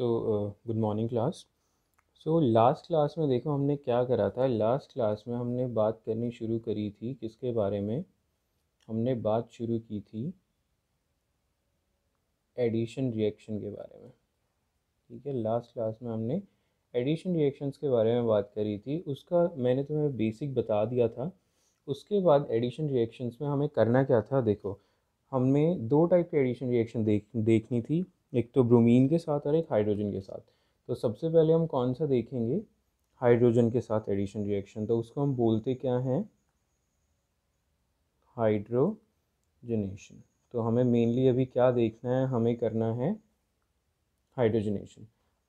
सो good morning class so last class में देखो हमने क्या करा था लास्ट क्लास में हमने बात करनी शुरू करी थी किसके बारे में हमने बात शुरू की थी एडिशन रिएक्शन के बारे में ठीक है लास्ट क्लास में हमने एडिशन रिएक्शंस के बारे में बात करी थी उसका मैंने तुम्हें बेसिक बता दिया था उसके बाद एडिशन रिएक्शंस में हमें करना क्या था देखो हमने दो टाइप के एडिशन रिएक्शन देख देखनी थी एक तो ब्रोमीन के साथ और एक हाइड्रोजन के साथ तो सबसे पहले हम कौन सा देखेंगे हाइड्रोजन के साथ एडिशन रिएक्शन तो उसको हम बोलते क्या हैं हाइड्रोजनेशन तो हमें मेनली अभी क्या देखना है हमें करना है हाइड्रोजनेशन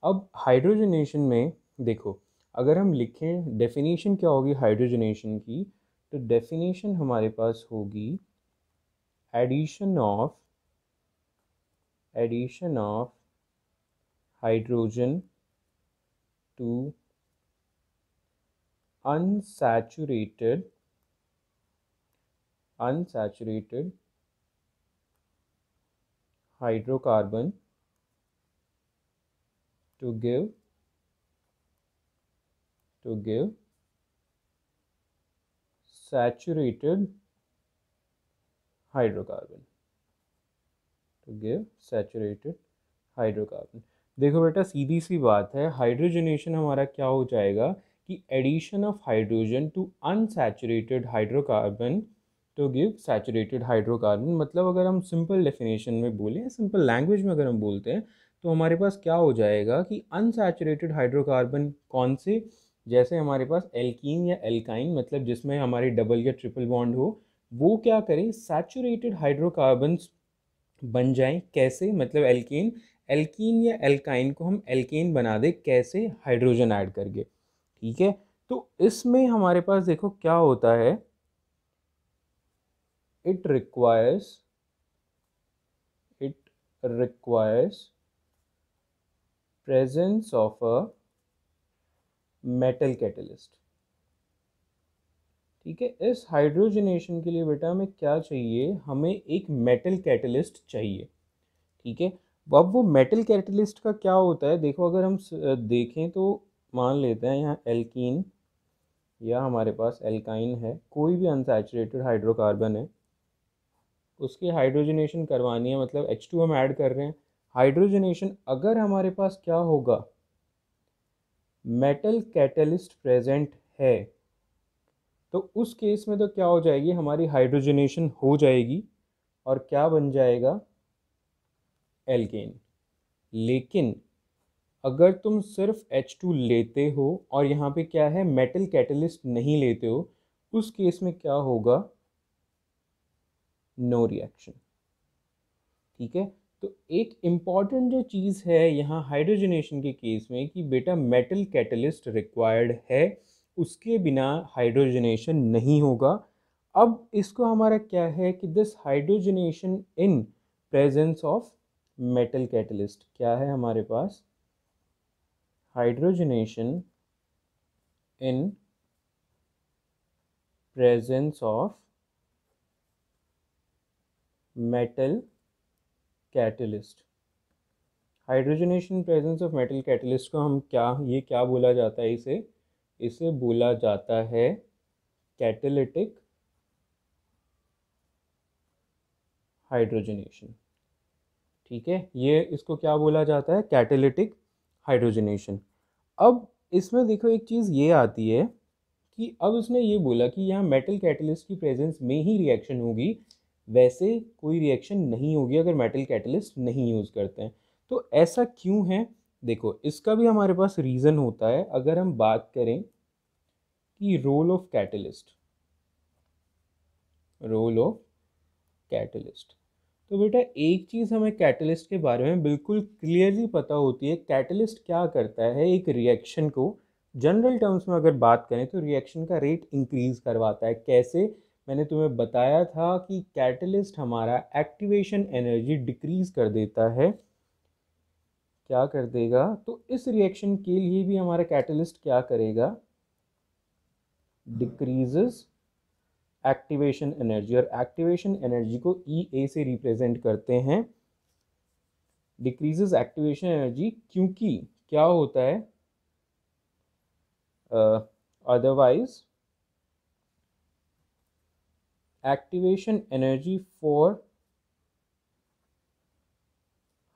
अब हाइड्रोजनेशन में देखो अगर हम लिखें डेफिनेशन क्या होगी हाइड्रोजनेशन की तो डेफिनेशन हमारे पास होगी addition of addition of hydrogen to unsaturated unsaturated hydrocarbon to give to give saturated hydrocarbon give saturated hydrocarbon देखो बेटा सीधी सी बात है हाइड्रोजनेशन हमारा क्या हो जाएगा कि addition of hydrogen to unsaturated hydrocarbon to give saturated hydrocarbon मतलब अगर हम सिंपल डेफिनेशन में बोलें सिंपल लैंग्वेज में अगर हम बोलते हैं तो हमारे पास क्या हो जाएगा कि अनसेचुरेटेड हाइड्रोकार्बन कौन से जैसे हमारे पास एल्कीन या एल्काइन मतलब जिसमें हमारी डबल या ट्रिपल बॉन्ड हो वो क्या करें सैचुरेटेड हाइड्रोकार्बन्स बन जाएं कैसे मतलब एल्कीन एल्कीन या एल्काइन को हम एल्कीन बना दें कैसे हाइड्रोजन ऐड करके ठीक है तो इसमें हमारे पास देखो क्या होता है it requires it requires presence of a metal catalyst ठीक है इस हाइड्रोजनेशन के लिए बेटा हमें क्या चाहिए हमें एक मेटल कैटलिस्ट चाहिए ठीक है अब वो मेटल कैटलिस्ट का क्या होता है देखो अगर हम देखें तो मान लेते हैं यहाँ एल्कीन या हमारे पास एल्काइन है कोई भी अनसेचुरेटेड हाइड्रोकार्बन है उसकी हाइड्रोजनेशन करवानी है मतलब एच टू हम ऐड कर रहे हैं हाइड्रोजनेशन अगर हमारे पास क्या होगा मेटल कैटलिस्ट प्रेजेंट है तो उस केस में तो क्या हो जाएगी हमारी हाइड्रोजनेशन हो जाएगी और क्या बन जाएगा एल्केन लेकिन अगर तुम सिर्फ H2 लेते हो और यहाँ पे क्या है मेटल कैटलिस्ट नहीं लेते हो उस केस में क्या होगा नो रिएक्शन ठीक है तो एक इम्पॉर्टेंट जो चीज़ है यहाँ हाइड्रोजनेशन के केस में कि बेटा मेटल कैटलिस्ट रिक्वायर्ड है उसके बिना हाइड्रोजनेशन नहीं होगा अब इसको हमारा क्या है कि this hydrogenation in presence of metal catalyst क्या है हमारे पास hydrogenation in presence of metal catalyst hydrogenation presence of metal catalyst को हम क्या ये क्या बोला जाता है इसे इसे बोला जाता है कैटेलिटिक हाइड्रोजनेशन ठीक है ये इसको क्या बोला जाता है कैटेलिटिक हाइड्रोजनेशन अब इसमें देखो एक चीज़ ये आती है कि अब उसने ये बोला कि यहाँ मेटल कैटलिस्ट की प्रेजेंस में ही रिएक्शन होगी वैसे कोई रिएक्शन नहीं होगी अगर मेटल कैटलिस्ट नहीं यूज़ करते हैं तो ऐसा क्यों है देखो इसका भी हमारे पास रीज़न होता है अगर हम बात करें कि role of catalyst role of catalyst तो बेटा एक चीज़ हमें कैटलिस्ट के बारे में बिल्कुल क्लियरली पता होती है कैटलिस्ट क्या करता है एक रिएक्शन को जनरल टर्म्स में अगर बात करें तो रिएक्शन का रेट इंक्रीज़ करवाता है कैसे मैंने तुम्हें बताया था कि कैटलिस्ट हमारा एक्टिवेशन एनर्जी डिक्रीज़ कर देता है क्या कर देगा तो इस रिएक्शन के लिए भी हमारा कैटलिस्ट क्या करेगा डिक्रीजेस एक्टिवेशन एनर्जी और एक्टिवेशन एनर्जी को ई e ए से रिप्रेजेंट करते हैं डिक्रीजेस एक्टिवेशन एनर्जी क्योंकि क्या होता है otherwise activation energy for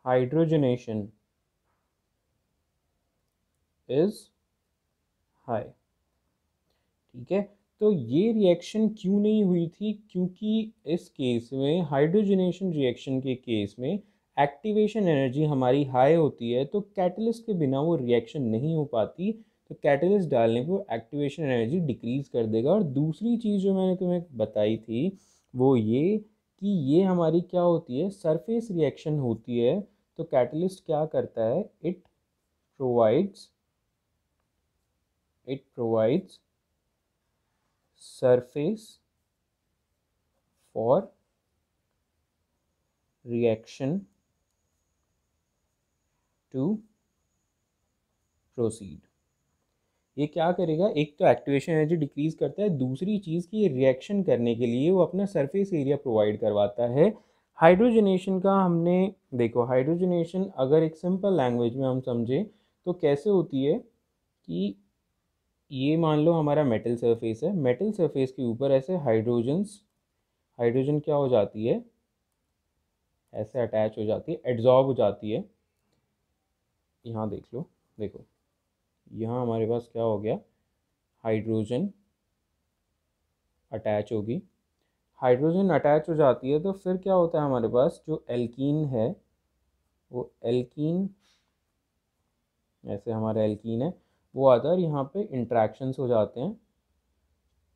hydrogenation is high ठीक है तो ये रिएक्शन क्यों नहीं हुई थी क्योंकि इस केस में हाइड्रोजनेशन रिएक्शन के केस में एक्टिवेशन एनर्जी हमारी हाई होती है तो कैटलिस्ट के बिना वो रिएक्शन नहीं हो पाती तो कैटलिस्ट डालने पर एक्टिवेशन एनर्जी डिक्रीज़ कर देगा और दूसरी चीज़ जो मैंने तुम्हें बताई थी वो ये कि ये हमारी क्या होती है सरफेस रिएक्शन होती है तो कैटलिस्ट क्या करता है it provides it provides surface for reaction to proceed. ये क्या करेगा एक तो एक्टिवेशन एनर्जी डिक्रीज़ करता है दूसरी चीज़ की रिएक्शन करने के लिए वो अपना सरफेस एरिया प्रोवाइड करवाता है हाइड्रोजनेशन का हमने देखो हाइड्रोजनेशन अगर एक सिंपल लैंग्वेज में हम समझें तो कैसे होती है कि ये मान लो हमारा मेटल सरफेस है मेटल सरफेस के ऊपर ऐसे हाइड्रोजन्स हाइड्रोजन क्या हो जाती है ऐसे अटैच हो जाती है एड्जॉर्ब हो जाती है यहाँ देख लो देखो यहाँ हमारे पास क्या हो गया हाइड्रोजन अटैच होगी हाइड्रोजन अटैच हो जाती है तो फिर क्या होता है हमारे पास जो एल्कीन है वो एल्कीन ऐसे हमारा एल्कीन है वो आता है यहाँ पे इंट्रैक्शंस हो जाते हैं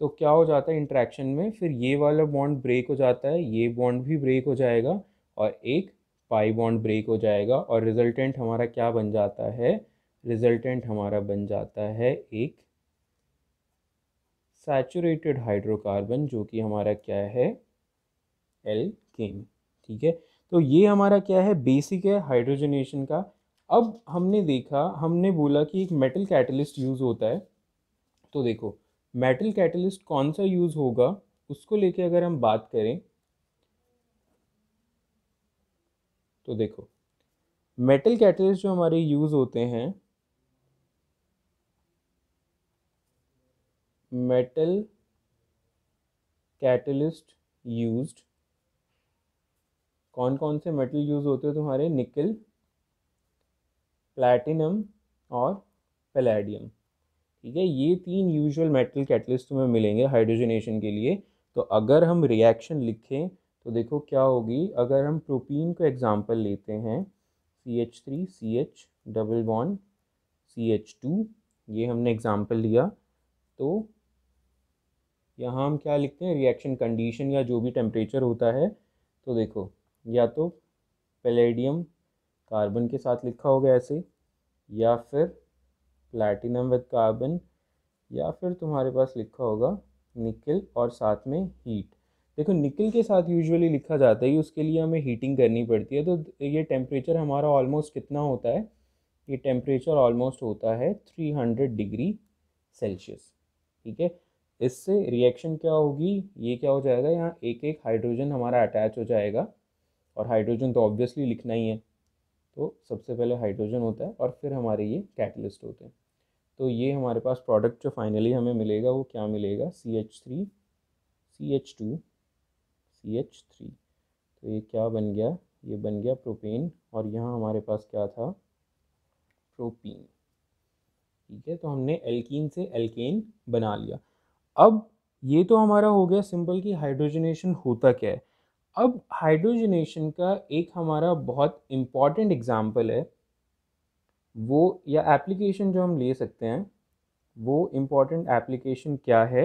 तो क्या हो जाता है इंट्रैक्शन में फिर ये वाला बॉन्ड ब्रेक हो जाता है ये बॉन्ड भी ब्रेक हो जाएगा और एक पाई बॉन्ड ब्रेक हो जाएगा और रिजल्टेंट हमारा क्या बन जाता है रिजल्टेंट हमारा बन जाता है एक सैचुरेटेड हाइड्रोकार्बन जो कि हमारा क्या है एल ठीक है तो ये हमारा क्या है बेसिक है हाइड्रोजनेशन का अब हमने देखा हमने बोला कि एक मेटल कैटलिस्ट यूज़ होता है तो देखो मेटल कैटलिस्ट कौन सा यूज़ होगा उसको लेके अगर हम बात करें तो देखो मेटल कैटलिस्ट जो हमारे यूज़ होते हैं मेटल कैटलिस्ट यूज्ड कौन कौन से मेटल यूज़ होते हैं तुम्हारे निकल प्लैटिनम और पलेडियम ठीक है ये तीन यूजुअल मेटल कैटलिस्ट में मिलेंगे हाइड्रोजनेशन के लिए तो अगर हम रिएक्शन लिखें तो देखो क्या होगी अगर हम प्रोपीन को एग्ज़ाम्पल लेते हैं C H three C H double one C H two ये हमने एग्ज़ाम्पल लिया तो यहाँ हम क्या लिखते हैं रिएक्शन कंडीशन या जो भी टेम्परेचर होता है तो देखो या तो पेलेडियम कार्बन के साथ लिखा होगा ऐसे या फिर प्लैटिनम विद कार्बन या फिर तुम्हारे पास लिखा होगा निकल और साथ में हीट देखो निकल के साथ यूजुअली लिखा जाता है कि उसके लिए हमें हीटिंग करनी पड़ती है तो ये टेम्परेचर हमारा ऑलमोस्ट कितना होता है ये टेम्परेचर ऑलमोस्ट होता है थ्री हंड्रेड डिग्री सेल्सियस ठीक है इससे रिएक्शन क्या होगी ये क्या हो जाएगा यहाँ एक एक हाइड्रोजन हमारा अटैच हो जाएगा और हाइड्रोजन तो ऑब्वियसली लिखना ही है तो सबसे पहले हाइड्रोजन होता है और फिर हमारे ये कैटलिस्ट होते हैं तो ये हमारे पास प्रोडक्ट जो फाइनली हमें मिलेगा वो क्या मिलेगा C H three C H two C H three तो ये क्या बन गया ये बन गया प्रोपेन और यहाँ हमारे पास क्या था प्रोपीन ठीक है तो हमने एल्कीन से एल्केन बना लिया अब ये तो हमारा हो गया सिंपल कि हाइड्रोजनेशन होता क्या है अब हाइड्रोजनेशन का एक हमारा बहुत इम्पॉर्टेंट एग्ज़ाम्पल है वो या एप्लीकेशन जो हम ले सकते हैं वो इम्पॉर्टेंट एप्लीकेशन क्या है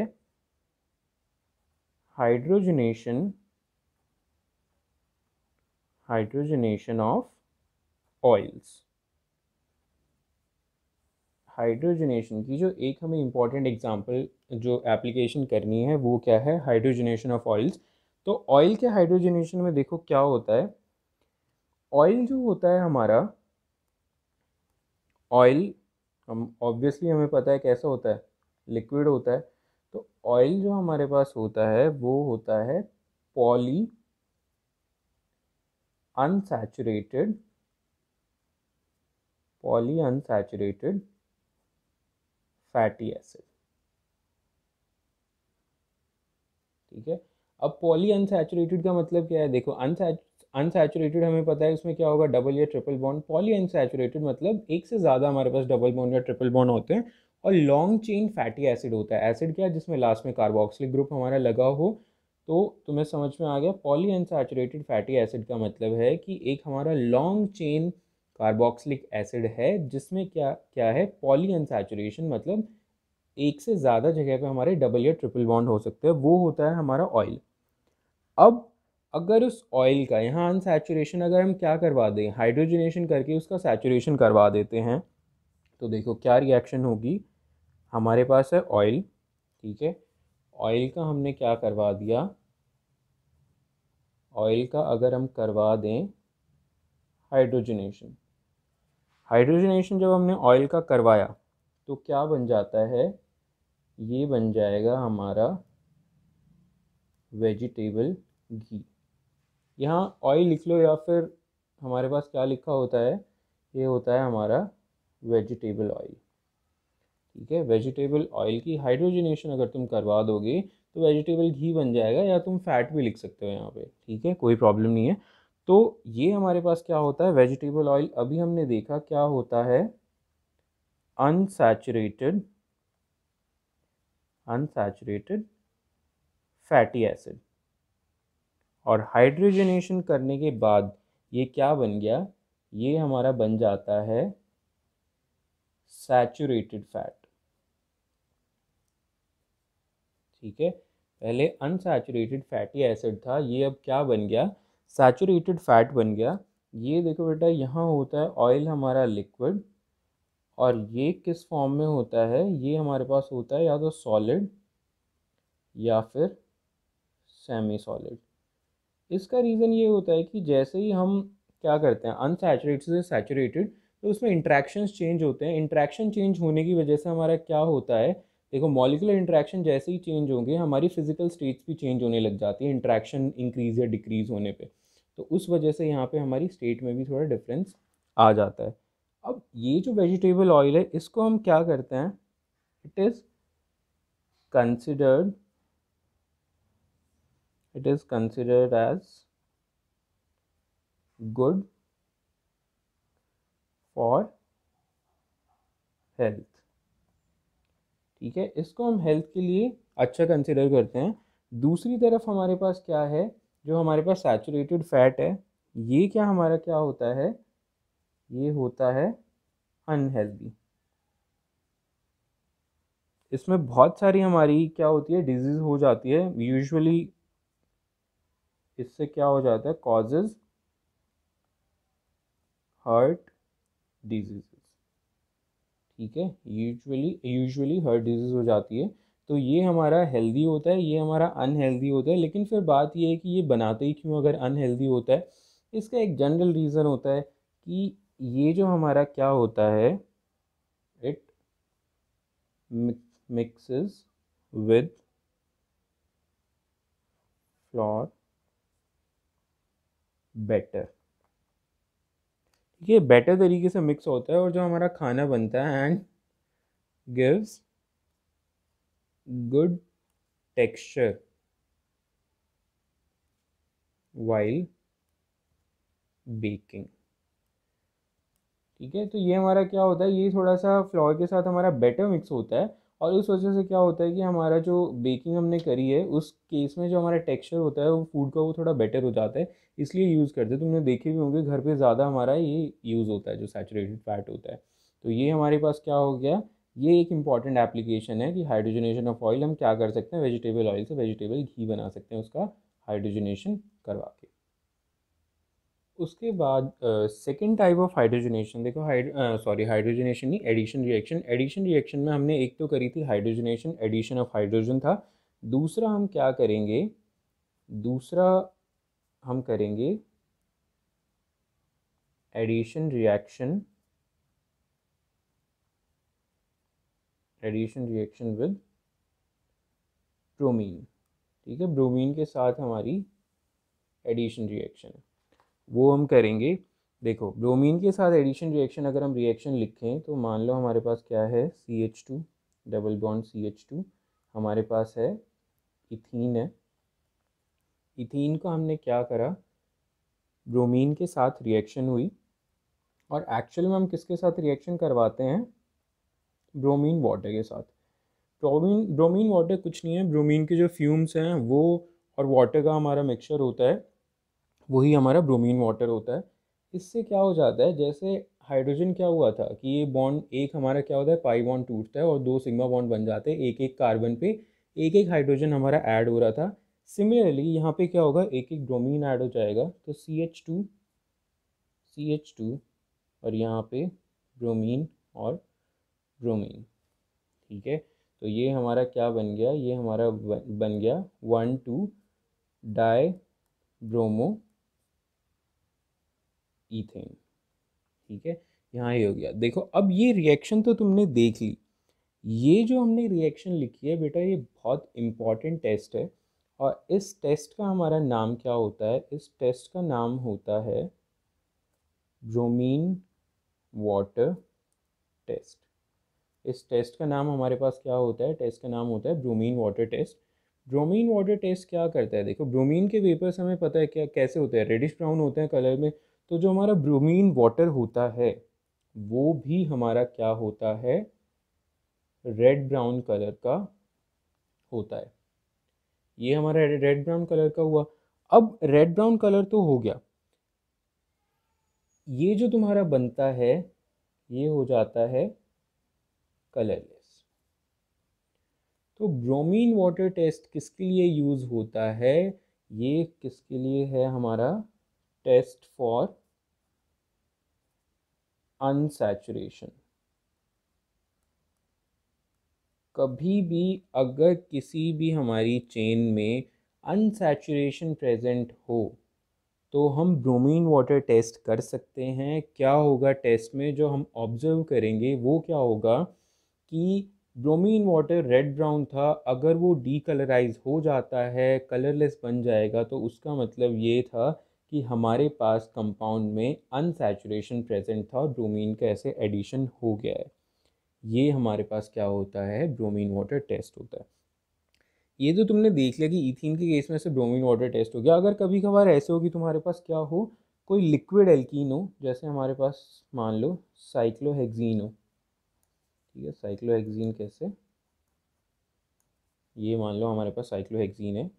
hydrogenation hydrogenation of oils hydrogenation की जो एक हमें इम्पॉर्टेंट एग्जाम्पल जो एप्लीकेशन करनी है वो क्या है हाइड्रोजनेशन ऑफ ऑयल्स तो ऑयल के हाइड्रोजनेशन में देखो क्या होता है ऑयल जो होता है हमारा ऑयल हम ऑब्वियसली हमें पता है कैसा होता है लिक्विड होता है तो ऑयल जो हमारे पास होता है वो होता है poly unsaturated poly unsaturated fatty acid ठीक है अब पॉली अनसेचुरेटेड का मतलब क्या है देखो अनसेचुरेटेड हमें पता है उसमें क्या होगा डबल या ट्रिपल बॉन्ड पॉली अनसेचुरेटेड मतलब एक से ज़्यादा हमारे पास डबल बॉन्ड या ट्रिपल बॉन्ड होते हैं और लॉन्ग चेन फैटी एसिड होता है एसिड क्या है जिसमें लास्ट में कार्बोक्सिलिक ग्रुप हमारा लगा हो तो तुम्हें समझ में आ गया पॉली अनसेचुरेटेड फैटी एसिड का मतलब है कि एक हमारा लॉन्ग चेन कार्बोक्सिलिक एसिड है जिसमें क्या क्या है पॉली अनसेचुरेशन मतलब एक से ज़्यादा जगह पे हमारे डबल या ट्रिपल बॉन्ड हो सकते हैं वो होता है हमारा ऑयल अब अगर उस ऑयल का यहाँ अनसेचुरेशन अगर हम क्या करवा दें हाइड्रोजनेशन करके उसका सैचुरेशन करवा देते हैं तो देखो क्या रिएक्शन होगी हमारे पास है ऑयल ठीक है ऑयल का हमने क्या करवा दिया ऑयल का अगर हम करवा दें हाइड्रोजनेशन हाइड्रोजनेशन जब हमने ऑयल का करवाया तो क्या बन जाता है ये बन जाएगा हमारा वेजिटेबल घी यहाँ ऑयल लिख लो या फिर हमारे पास क्या लिखा होता है ये होता है हमारा वेजिटेबल ऑयल ठीक है वेजिटेबल ऑयल की हाइड्रोजनेशन अगर तुम करवा दोगे तो वेजिटेबल घी बन जाएगा या तुम फैट भी लिख सकते हो यहाँ पे ठीक है कोई प्रॉब्लम नहीं है तो ये हमारे पास क्या होता है वेजिटेबल ऑयल अभी हमने देखा क्या होता है अनसेचुरेटेड अनसेचुरेटेड फैटी एसिड और हाइड्रोजनेशन करने के बाद ये क्या बन गया ये हमारा बन जाता है सैचुरेटेड फैट ठीक है पहले अनसैचुरेटेड फैटी एसिड था ये अब क्या बन गया सैचुरेटेड फैट बन गया ये देखो बेटा यहाँ होता है ऑयल हमारा लिक्विड और ये किस फॉर्म में होता है ये हमारे पास होता है या तो सॉलिड या फिर सेमी सॉलिड इसका रीज़न ये होता है कि जैसे ही हम क्या करते हैं अनसेचुरेट से सैचुरेटेड तो उसमें इंट्रैक्शन चेंज होते हैं इंट्रैक्शन चेंज होने की वजह से हमारा क्या होता है देखो मॉलिकुलर इंट्रैक्शन जैसे ही चेंज होंगे हमारी फिजिकल स्टेट्स भी चेंज होने लग जाती है इंट्रैक्शन इंक्रीज या डिक्रीज होने पे तो उस वजह से यहाँ पे हमारी स्टेट में भी थोड़ा डिफरेंस आ जाता है अब ये जो वेजिटेबल ऑयल है इसको हम क्या करते हैं it is considered it is considered as good for health ठीक है इसको हम हेल्थ के लिए अच्छा कंसिडर करते हैं दूसरी तरफ हमारे पास क्या है जो हमारे पास saturated फैट है ये क्या हमारा क्या होता है ये होता है अनहेल्दी इसमें बहुत सारी हमारी क्या होती है डिजीज़ हो जाती है यूजुअली इससे क्या हो जाता है कॉजेज हार्ट डिजीज ठीक है यूजुअली यूजुअली हर्ट डिजीज़ हो जाती है तो ये हमारा हेल्दी होता है ये हमारा अनहेल्दी होता है लेकिन फिर बात ये है कि ये बनाते ही क्यों अगर अनहेल्दी होता है इसका एक जनरल रीज़न होता है कि ये जो हमारा क्या होता है it mixes with flour better ये बेटर तरीके से मिक्स होता है और जो हमारा खाना बनता है and gives good texture while baking ठीक है तो ये हमारा क्या होता है ये थोड़ा सा फ्लोर के साथ हमारा बेटर मिक्स होता है और इस वजह से क्या होता है कि हमारा जो बेकिंग हमने करी है उस केस में जो हमारा टेक्सचर होता है वो फूड का वो थोड़ा बेटर हो जाता है इसलिए यूज़ करते हैं तुमने देखे भी होंगे घर पे ज़्यादा हमारा ये यूज़ होता है जो सैचुरेटेड फैट होता है तो ये हमारे पास क्या हो गया ये एक इंपॉर्टेंट एप्लीकेशन है कि हाइड्रोजनेशन ऑफ ऑयल हम क्या कर सकते हैं वेजिटेबल ऑयल से वेजिटेबल घी बना सकते हैं उसका हाइड्रोजनेशन करवा के उसके बाद सेकेंड टाइप ऑफ हाइड्रोजनेशन देखो सॉरी हाइड्रोजनेशन नहीं एडिशन रिएक्शन एडिशन रिएक्शन में हमने एक तो करी थी हाइड्रोजनेशन एडिशन ऑफ हाइड्रोजन था दूसरा हम क्या करेंगे दूसरा हम करेंगे addition reaction addition reaction with bromine ठीक है ब्रोमीन के साथ हमारी एडिशन रिएक्शन है वो हम करेंगे देखो ब्रोमीन के साथ एडिशन रिएक्शन अगर हम रिएक्शन लिखें तो मान लो हमारे पास क्या है C H two double bond C H two हमारे पास है इथीन है इथीन को हमने क्या करा ब्रोमीन के साथ रिएक्शन हुई और एक्चुअल में हम किसके साथ रिएक्शन करवाते हैं ब्रोमीन वाटर के साथ ब्रोमीन ब्रोमीन वाटर कुछ नहीं है ब्रोमीन के जो फ्यूम्स हैं वो और वाटर का हमारा मिक्सचर होता है वही हमारा ब्रोमीन वाटर होता है इससे क्या हो जाता है जैसे हाइड्रोजन क्या हुआ था कि ये बॉन्ड एक हमारा क्या होता है पाई बॉन्ड टूटता है और दो सिग्मा बॉन्ड बन जाते हैं एक एक कार्बन पे एक एक हाइड्रोजन हमारा ऐड हो रहा था सिमिलरली यहाँ पे क्या होगा एक एक ब्रोमीन ऐड हो जाएगा तो C H two C H two और यहाँ पे ब्रोमीन और ब्रोमीन ठीक है तो ये हमारा क्या बन गया ये हमारा बन गया one two dibromoethane ठीक है यहाँ ये हो गया देखो अब ये रिएक्शन तो तुमने देख ली ये जो हमने रिएक्शन लिखी है बेटा ये बहुत इम्पॉर्टेंट टेस्ट है और इस टेस्ट का हमारा नाम क्या होता है इस टेस्ट का नाम होता है ब्रोमीन वाटर टेस्ट इस टेस्ट का नाम हमारे पास क्या होता है टेस्ट का नाम होता है bromine water test bromine water test क्या करता है देखो ब्रोमीन के वेपर्स हमें पता है क्या कैसे होते हैं रेडिश ब्राउन होते हैं कलर में तो जो हमारा ब्रोमीन वाटर होता है वो भी हमारा क्या होता है रेड ब्राउन कलर का होता है ये हमारा रेड ब्राउन कलर का हुआ अब रेड ब्राउन कलर तो हो गया ये जो तुम्हारा बनता है ये हो जाता है कलरलेस तो ब्रोमीन वाटर टेस्ट किसके लिए यूज़ होता है ये किसके लिए है हमारा टेस्ट फॉर अनसैचुरेशन कभी भी अगर किसी भी हमारी चेन में अनसैचुरेशन प्रेजेंट हो तो हम ब्रोमीन वाटर टेस्ट कर सकते हैं क्या होगा टेस्ट में जो हम ऑब्ज़र्व करेंगे वो क्या होगा कि ब्रोमीन वाटर रेड ब्राउन था अगर वो डीकलराइज हो जाता है कलरलेस बन जाएगा तो उसका मतलब ये था कि हमारे पास कंपाउंड में अनसेचुरेशन प्रेजेंट था और ब्रोमीन का ऐसे एडिशन हो गया है ये हमारे पास क्या होता है ब्रोमीन वाटर टेस्ट होता है ये तो तुमने देख लिया कि इथिन के केस में से ब्रोमीन वाटर टेस्ट हो गया अगर कभी कभार ऐसे हो कि तुम्हारे पास क्या हो कोई लिक्विड एल्कीन हो जैसे हमारे पास मान लो साइक्लोहेक्जीन हो ठीक है साइक्लोहेक्जीन कैसे ये मान लो हमारे पास साइक्लोहेक्जीन है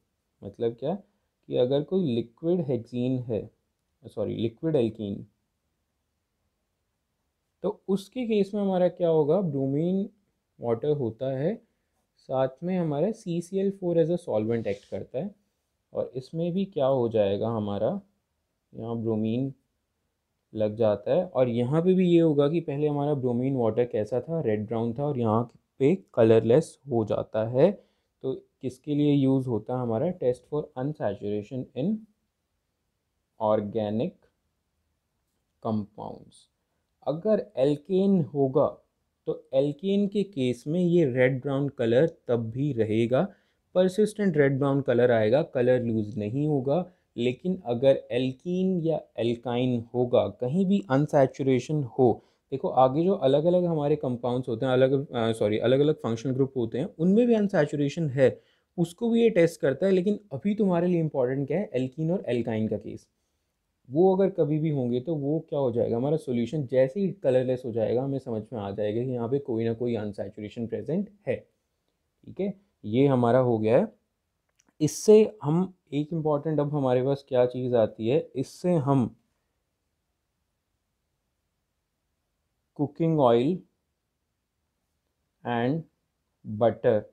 मतलब क्या कि अगर कोई लिक्विड हेक्जीन है सॉरी लिक्विड एल्कीन तो उसके केस में हमारा क्या होगा ब्रोमीन वाटर होता है साथ में हमारा C C L four as a solvent act करता है और इसमें भी क्या हो जाएगा हमारा यहाँ ब्रोमीन लग जाता है और यहाँ पे भी ये होगा कि पहले हमारा ब्रोमीन वाटर कैसा था रेड ब्राउन था और यहाँ पे कलरलेस हो जाता है तो किसके लिए यूज़ होता है हमारा test for unsaturation in organic compounds अगर एल्केन होगा तो एल्केन के केस में ये रेड ब्राउन कलर तब भी रहेगा परसिस्टेंट रेड ब्राउन कलर आएगा कलर लूज़ नहीं होगा लेकिन अगर एल्कीन या एल्काइन होगा कहीं भी अनसेचुरेशन हो देखो आगे जो अलग अलग हमारे कंपाउंड्स होते हैं अलग सॉरी अलग अलग फंक्शनल ग्रुप होते हैं उनमें भी अनसेचुरेशन है उसको भी ये टेस्ट करता है लेकिन अभी तुम्हारे लिए इंपॉर्टेंट क्या है एल्किन और एल्काइन का केस वो अगर कभी भी होंगे तो वो क्या हो जाएगा हमारा सोल्यूशन जैसे ही कलरलेस हो जाएगा हमें समझ में आ जाएगा कि यहाँ पर कोई ना कोई अनसेचुरेशन प्रेजेंट है ठीक है ये हमारा हो गया है इससे हम एक इम्पॉर्टेंट अब हमारे पास क्या चीज़ आती है इससे हम cooking oil and butter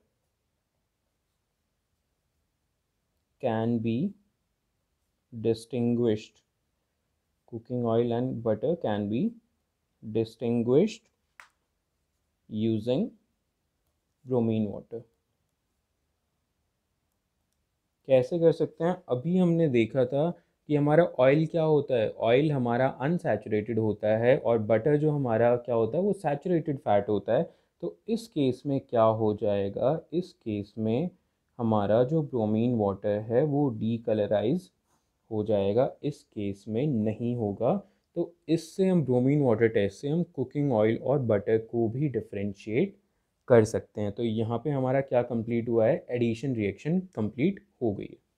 can be distinguished cooking oil and butter can be distinguished using bromine water कैसे कर सकते हैं अभी हमने देखा था कि हमारा ऑयल क्या होता है ऑयल हमारा अनसेचुरेटेड होता है और बटर जो हमारा क्या होता है वो सैचुरेटेड फैट होता है तो इस केस में क्या हो जाएगा इस केस में हमारा जो ब्रोमीन वाटर है वो डीकलराइज हो जाएगा इस केस में नहीं होगा तो इससे हम ब्रोमीन वाटर टेस्ट से हम कुकिंग ऑयल और बटर को भी डिफ्रेंशिएट कर सकते हैं तो यहाँ पे हमारा क्या कंप्लीट हुआ है एडिशन रिएक्शन कंप्लीट हो गई है